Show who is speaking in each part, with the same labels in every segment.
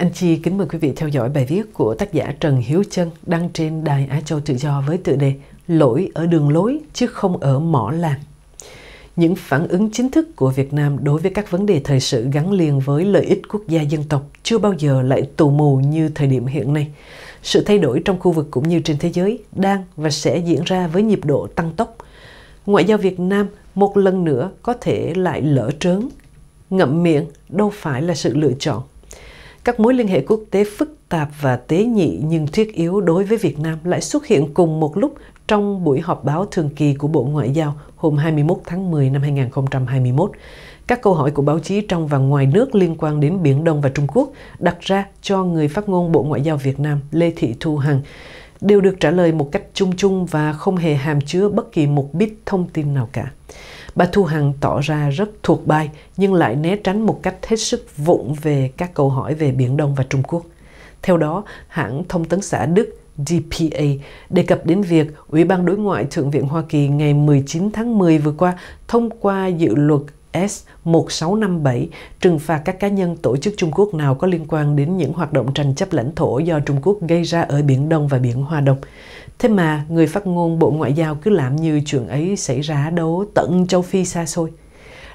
Speaker 1: Anh Chi kính mời quý vị theo dõi bài viết của tác giả Trần Hiếu Trân đăng trên Đài Á Châu Tự Do với tựa đề Lỗi ở đường lối chứ không ở mỏ làng. Những phản ứng chính thức của Việt Nam đối với các vấn đề thời sự gắn liền với lợi ích quốc gia dân tộc chưa bao giờ lại tù mù như thời điểm hiện nay. Sự thay đổi trong khu vực cũng như trên thế giới đang và sẽ diễn ra với nhịp độ tăng tốc. Ngoại giao Việt Nam một lần nữa có thể lại lỡ trớn. Ngậm miệng đâu phải là sự lựa chọn các mối liên hệ quốc tế phức tạp và tế nhị nhưng thiết yếu đối với Việt Nam lại xuất hiện cùng một lúc trong buổi họp báo thường kỳ của Bộ Ngoại giao hôm 21 tháng 10 năm 2021. Các câu hỏi của báo chí trong và ngoài nước liên quan đến Biển Đông và Trung Quốc đặt ra cho người phát ngôn Bộ Ngoại giao Việt Nam Lê Thị Thu Hằng đều được trả lời một cách chung chung và không hề hàm chứa bất kỳ một bit thông tin nào cả. Bà Thu Hằng tỏ ra rất thuộc bài nhưng lại né tránh một cách hết sức vụng về các câu hỏi về Biển Đông và Trung Quốc. Theo đó, hãng thông tấn xã Đức DPA đề cập đến việc Ủy ban Đối ngoại Thượng viện Hoa Kỳ ngày 19 tháng 10 vừa qua thông qua dự luật S1657 trừng phạt các cá nhân tổ chức Trung Quốc nào có liên quan đến những hoạt động tranh chấp lãnh thổ do Trung Quốc gây ra ở Biển Đông và Biển Hoa Đông. Thế mà người phát ngôn Bộ Ngoại giao cứ làm như chuyện ấy xảy ra đâu tận châu Phi xa xôi.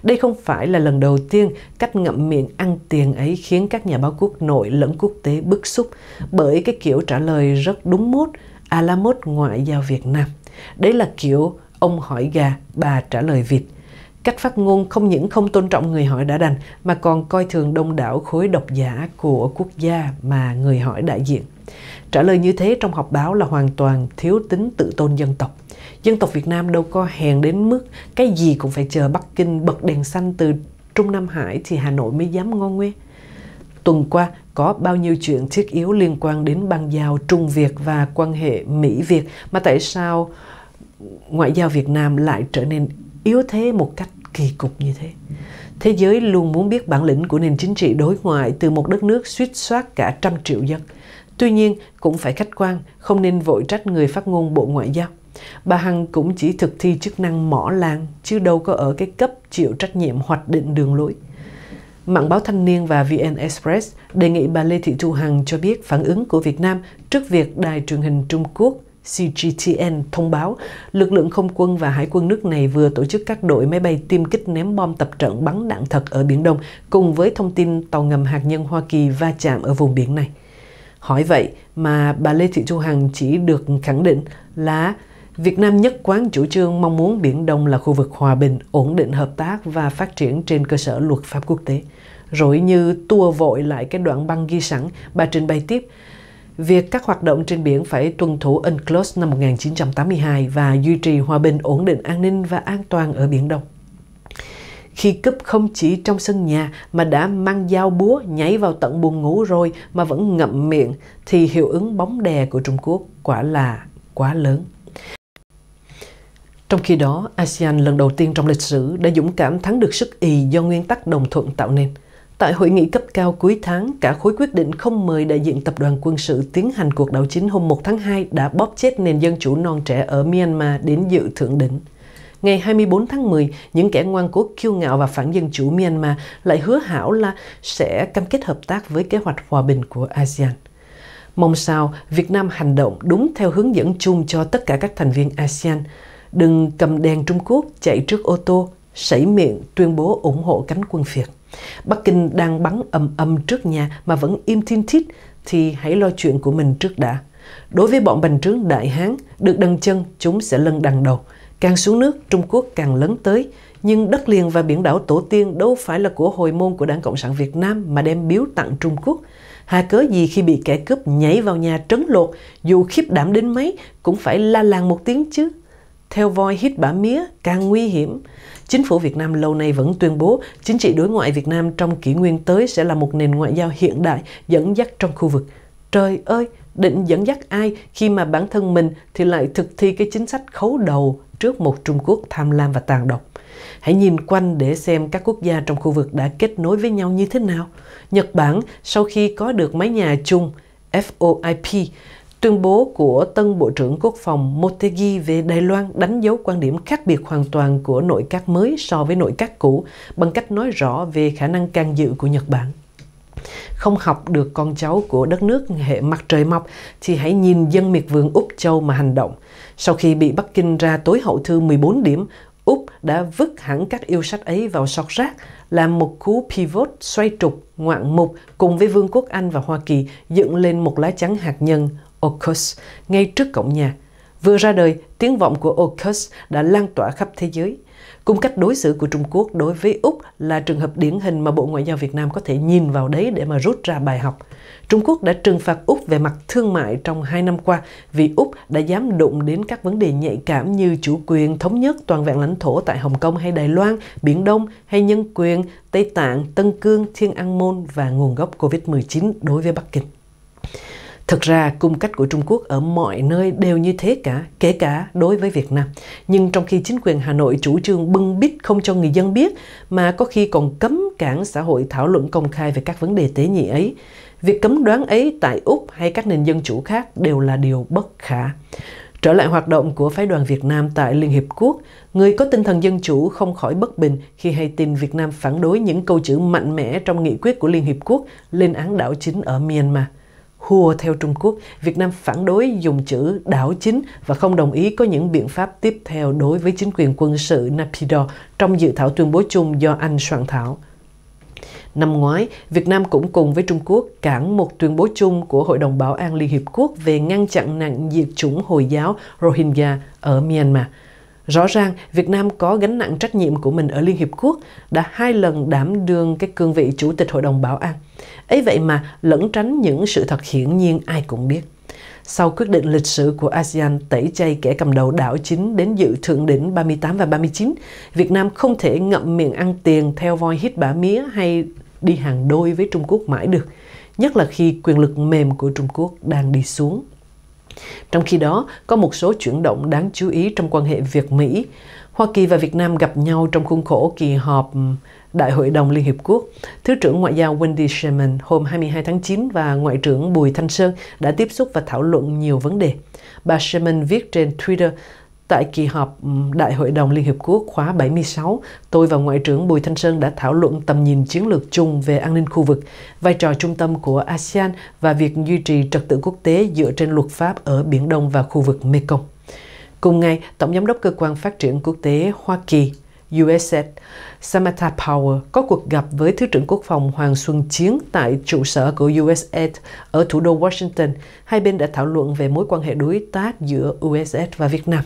Speaker 1: Đây không phải là lần đầu tiên cách ngậm miệng ăn tiền ấy khiến các nhà báo quốc nội lẫn quốc tế bức xúc bởi cái kiểu trả lời rất đúng mốt, à la mốt ngoại giao Việt Nam. Đấy là kiểu ông hỏi gà, bà trả lời vịt cách phát ngôn không những không tôn trọng người hỏi đã đành mà còn coi thường đông đảo khối độc giả của quốc gia mà người hỏi đại diện. Trả lời như thế trong họp báo là hoàn toàn thiếu tính tự tôn dân tộc. Dân tộc Việt Nam đâu có hèn đến mức cái gì cũng phải chờ Bắc Kinh bật đèn xanh từ Trung Nam Hải thì Hà Nội mới dám ngon nguê. Tuần qua, có bao nhiêu chuyện thiết yếu liên quan đến băng giao Trung Việt và quan hệ Mỹ-Việt mà tại sao ngoại giao Việt Nam lại trở nên yếu thế một cách kỳ cục như thế. Thế giới luôn muốn biết bản lĩnh của nền chính trị đối ngoại từ một đất nước suýt soát cả trăm triệu dân. Tuy nhiên, cũng phải khách quan, không nên vội trách người phát ngôn Bộ Ngoại giao. Bà Hằng cũng chỉ thực thi chức năng mỏ làng, chứ đâu có ở cái cấp chịu trách nhiệm hoạch định đường lối. Mạng báo Thanh niên và VN Express đề nghị bà Lê Thị Thu Hằng cho biết phản ứng của Việt Nam trước việc đài truyền hình Trung Quốc CGTN thông báo, lực lượng không quân và hải quân nước này vừa tổ chức các đội máy bay tiêm kích ném bom tập trận bắn đạn thật ở Biển Đông, cùng với thông tin tàu ngầm hạt nhân Hoa Kỳ va chạm ở vùng biển này. Hỏi vậy mà bà Lê Thị Thu Hằng chỉ được khẳng định là Việt Nam nhất quán chủ trương mong muốn Biển Đông là khu vực hòa bình, ổn định hợp tác và phát triển trên cơ sở luật pháp quốc tế. Rồi như tua vội lại cái đoạn băng ghi sẵn, bà trình bày tiếp – việc các hoạt động trên biển phải tuân thủ UNCLOS năm 1982 và duy trì hòa bình, ổn định, an ninh và an toàn ở Biển Đông. Khi cướp không chỉ trong sân nhà mà đã mang dao búa nhảy vào tận buồn ngủ rồi mà vẫn ngậm miệng thì hiệu ứng bóng đè của Trung Quốc quả là quá lớn. Trong khi đó, ASEAN lần đầu tiên trong lịch sử đã dũng cảm thắng được sức ì do nguyên tắc đồng thuận tạo nên – Tại hội nghị cấp cao cuối tháng, cả khối quyết định không mời đại diện tập đoàn quân sự tiến hành cuộc đảo chính hôm 1 tháng 2 đã bóp chết nền dân chủ non trẻ ở Myanmar đến dự thượng đỉnh. Ngày 24 tháng 10, những kẻ ngoan cố kiêu ngạo và phản dân chủ Myanmar lại hứa hảo là sẽ cam kết hợp tác với kế hoạch hòa bình của ASEAN. Mong sao Việt Nam hành động đúng theo hướng dẫn chung cho tất cả các thành viên ASEAN. Đừng cầm đèn Trung Quốc chạy trước ô tô, sảy miệng tuyên bố ủng hộ cánh quân Việt. Bắc Kinh đang bắn ầm ầm trước nhà mà vẫn im thiên thít thì hãy lo chuyện của mình trước đã. Đối với bọn bành trướng Đại Hán, được đằng chân chúng sẽ lân đằng đầu. Càng xuống nước, Trung Quốc càng lớn tới. Nhưng đất liền và biển đảo tổ tiên đâu phải là của hồi môn của Đảng Cộng sản Việt Nam mà đem biếu tặng Trung Quốc. Hà cớ gì khi bị kẻ cướp nhảy vào nhà trấn lột, dù khiếp đảm đến mấy cũng phải la làng một tiếng chứ. Theo voi hít bả mía càng nguy hiểm. Chính phủ Việt Nam lâu nay vẫn tuyên bố chính trị đối ngoại Việt Nam trong kỷ nguyên tới sẽ là một nền ngoại giao hiện đại dẫn dắt trong khu vực. Trời ơi, định dẫn dắt ai khi mà bản thân mình thì lại thực thi cái chính sách khấu đầu trước một Trung Quốc tham lam và tàn độc. Hãy nhìn quanh để xem các quốc gia trong khu vực đã kết nối với nhau như thế nào. Nhật Bản sau khi có được mái nhà chung FOIP Tuyên bố của tân Bộ trưởng Quốc phòng Motegi về Đài Loan đánh dấu quan điểm khác biệt hoàn toàn của nội các mới so với nội các cũ bằng cách nói rõ về khả năng can dự của Nhật Bản. Không học được con cháu của đất nước hệ mặt trời mọc thì hãy nhìn dân miệt vườn Úc Châu mà hành động. Sau khi bị Bắc Kinh ra tối hậu thư 14 điểm, Úc đã vứt hẳn các yêu sách ấy vào sọt rác, làm một cú pivot xoay trục, ngoạn mục cùng với Vương quốc Anh và Hoa Kỳ dựng lên một lá chắn hạt nhân Orcus ngay trước cổng nhà. Vừa ra đời, tiếng vọng của Orcus đã lan tỏa khắp thế giới. Cung cách đối xử của Trung Quốc đối với Úc là trường hợp điển hình mà Bộ Ngoại giao Việt Nam có thể nhìn vào đấy để mà rút ra bài học. Trung Quốc đã trừng phạt Úc về mặt thương mại trong hai năm qua vì Úc đã dám đụng đến các vấn đề nhạy cảm như chủ quyền thống nhất toàn vẹn lãnh thổ tại Hồng Kông hay Đài Loan, Biển Đông hay nhân quyền, Tây Tạng, Tân Cương, Thiên An Môn và nguồn gốc COVID-19 đối với Bắc Kinh. Thực ra cung cách của Trung Quốc ở mọi nơi đều như thế cả, kể cả đối với Việt Nam. Nhưng trong khi chính quyền Hà Nội chủ trương bưng bít không cho người dân biết mà có khi còn cấm cản xã hội thảo luận công khai về các vấn đề tế nhị ấy, việc cấm đoán ấy tại Úc hay các nền dân chủ khác đều là điều bất khả. Trở lại hoạt động của phái đoàn Việt Nam tại Liên Hiệp Quốc, người có tinh thần dân chủ không khỏi bất bình khi hay tin Việt Nam phản đối những câu chữ mạnh mẽ trong nghị quyết của Liên Hiệp Quốc lên án đảo chính ở Myanmar hùa theo Trung Quốc, Việt Nam phản đối dùng chữ đảo chính và không đồng ý có những biện pháp tiếp theo đối với chính quyền quân sự Naypyidaw trong dự thảo tuyên bố chung do Anh soạn thảo. Năm ngoái, Việt Nam cũng cùng với Trung Quốc cản một tuyên bố chung của Hội đồng Bảo an Liên Hiệp Quốc về ngăn chặn nạn diệt chủng Hồi giáo Rohingya ở Myanmar – Rõ ràng, Việt Nam có gánh nặng trách nhiệm của mình ở Liên Hiệp Quốc, đã hai lần đảm đương cái cương vị Chủ tịch Hội đồng Bảo an. ấy vậy mà lẫn tránh những sự thật hiển nhiên ai cũng biết. Sau quyết định lịch sử của ASEAN tẩy chay kẻ cầm đầu đảo chính đến dự thượng đỉnh 38 và 39, Việt Nam không thể ngậm miệng ăn tiền theo voi hít bả mía hay đi hàng đôi với Trung Quốc mãi được, nhất là khi quyền lực mềm của Trung Quốc đang đi xuống trong khi đó, có một số chuyển động đáng chú ý trong quan hệ Việt-Mỹ. Hoa Kỳ và Việt Nam gặp nhau trong khuôn khổ kỳ họp Đại hội đồng Liên Hiệp Quốc. Thứ trưởng Ngoại giao Wendy Sherman hôm 22 tháng 9 và Ngoại trưởng Bùi Thanh Sơn đã tiếp xúc và thảo luận nhiều vấn đề. Bà Sherman viết trên Twitter, Tại kỳ họp ừ, Đại hội đồng Liên Hiệp Quốc khóa 76, tôi và Ngoại trưởng Bùi Thanh Sơn đã thảo luận tầm nhìn chiến lược chung về an ninh khu vực, vai trò trung tâm của ASEAN và việc duy trì trật tự quốc tế dựa trên luật pháp ở Biển Đông và khu vực Mekong. Cùng ngày, Tổng giám đốc Cơ quan Phát triển Quốc tế Hoa Kỳ USS Samantha Power có cuộc gặp với Thứ trưởng Quốc phòng Hoàng Xuân Chiến tại trụ sở của USS ở thủ đô Washington. Hai bên đã thảo luận về mối quan hệ đối tác giữa USS và Việt Nam,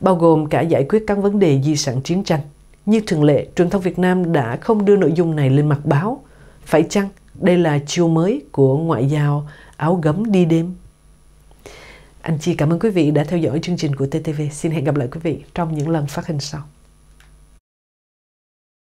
Speaker 1: bao gồm cả giải quyết các vấn đề di sản chiến tranh. Như thường lệ, truyền thông Việt Nam đã không đưa nội dung này lên mặt báo. Phải chăng đây là chiêu mới của ngoại giao áo gấm đi đêm? Anh Chi cảm ơn quý vị đã theo dõi chương trình của TTV. Xin hẹn gặp lại quý vị trong những lần phát hình sau.